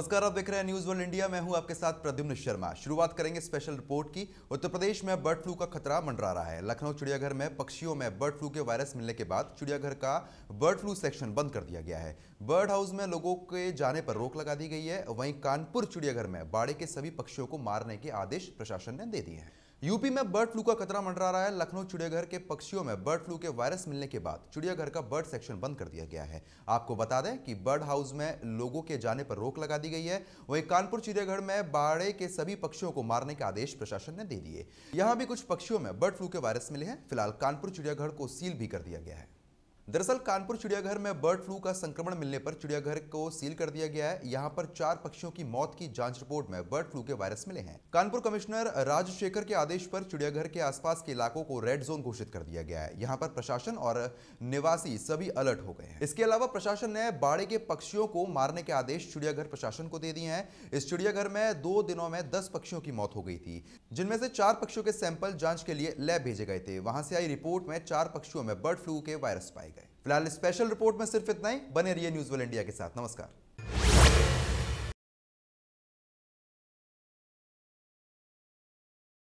नमस्कार आप देख रहे हैं न्यूज वर्ल्ड इंडिया मैं हूं आपके साथ प्रद्युम्न शर्मा शुरुआत करेंगे स्पेशल रिपोर्ट की उत्तर प्रदेश में बर्ड फ्लू का खतरा मंडरा रहा है लखनऊ चिड़ियाघर में पक्षियों में बर्ड फ्लू के वायरस मिलने के बाद चिड़ियाघर का बर्ड फ्लू सेक्शन बंद कर दिया गया है बर्ड हाउस में लोगों के जाने पर रोक लगा दी गई है वहीं कानपुर चिड़ियाघर में बाड़े के सभी पक्षियों को मारने के आदेश प्रशासन ने दे दिए हैं यूपी में बर्ड फ्लू का खतरा मंडरा रहा है लखनऊ चिड़ियाघर के पक्षियों में बर्ड फ्लू के वायरस मिलने के बाद चिड़ियाघर का बर्ड सेक्शन बंद कर दिया गया है आपको बता दें कि बर्ड हाउस में लोगों के जाने पर रोक लगा दी गई है वहीं कानपुर चिड़ियाघर में बाड़े के सभी पक्षियों को मारने के आदेश प्रशासन ने दे दिए यहाँ भी कुछ पक्षियों में बर्ड फ्लू के वायरस मिले हैं फिलहाल कानपुर चिड़ियाघर को सील भी कर दिया गया है दरअसल कानपुर चिड़ियाघर में बर्ड फ्लू का संक्रमण मिलने पर चिड़ियाघर को सील कर दिया गया है यहां पर चार पक्षियों की मौत की जांच रिपोर्ट में बर्ड फ्लू के वायरस मिले हैं कानपुर कमिश्नर राजशेखर के आदेश पर चिड़ियाघर के आसपास के इलाकों को रेड जोन घोषित कर दिया गया है यहाँ पर प्रशासन और निवासी सभी अलर्ट हो गए हैं इसके अलावा प्रशासन ने बाड़े के पक्षियों को मारने के आदेश चिड़ियाघर प्रशासन को दे दिए हैं इस चिड़ियाघर में दो दिनों में दस पक्षियों की मौत हो गई थी जिनमें से चार पक्षियों के सैंपल जांच के लिए लैब भेजे गए थे वहां से आई रिपोर्ट में चार पक्षियों में बर्ड फ्लू के वायरस पाए गए गए फिलहाल स्पेशल रिपोर्ट में सिर्फ इतना ही बने रहिए न्यूज वेल इंडिया के साथ नमस्कार